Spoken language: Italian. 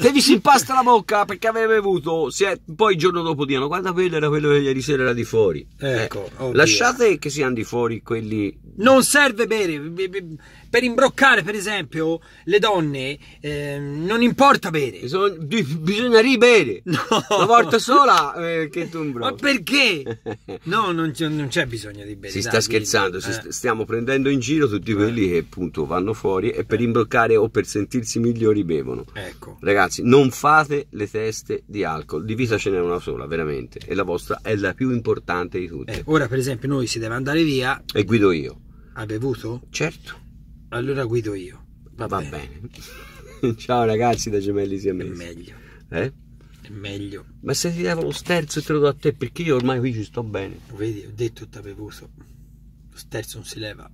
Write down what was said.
Se vi si impasta la bocca perché avete bevuto, è, poi il giorno dopo dicono guarda quello era quello che ieri sera era di fuori. Ecco, eh, lasciate che siano di fuori quelli... Non serve bere, per imbroccare per esempio le donne eh, non importa bere. Bisogna, bisogna ribere, no. una volta sola eh, che tu imbrocchi. Ma perché? No, non, c'è bisogno di bere. Si dai, sta scherzando, si eh. st stiamo prendendo in giro tutti quelli eh. che appunto vanno fuori e per eh. imbroccare o per sentirsi migliori bevono. Ecco. Ragazzi, Ragazzi, non fate le teste di alcol, divisa ce n'è una sola, veramente, e la vostra è la più importante di tutte. Eh, ora, per esempio, noi si deve andare via. E guido io. Ha bevuto? Certo. Allora guido io. Va, va bene. bene. Ciao ragazzi da Gemelli si è meglio. Eh? È meglio. Ma se ti devo lo sterzo e te lo do a te, perché io ormai qui ci sto bene. Vedi, ho detto t'ha bevuto. Lo sterzo non si leva.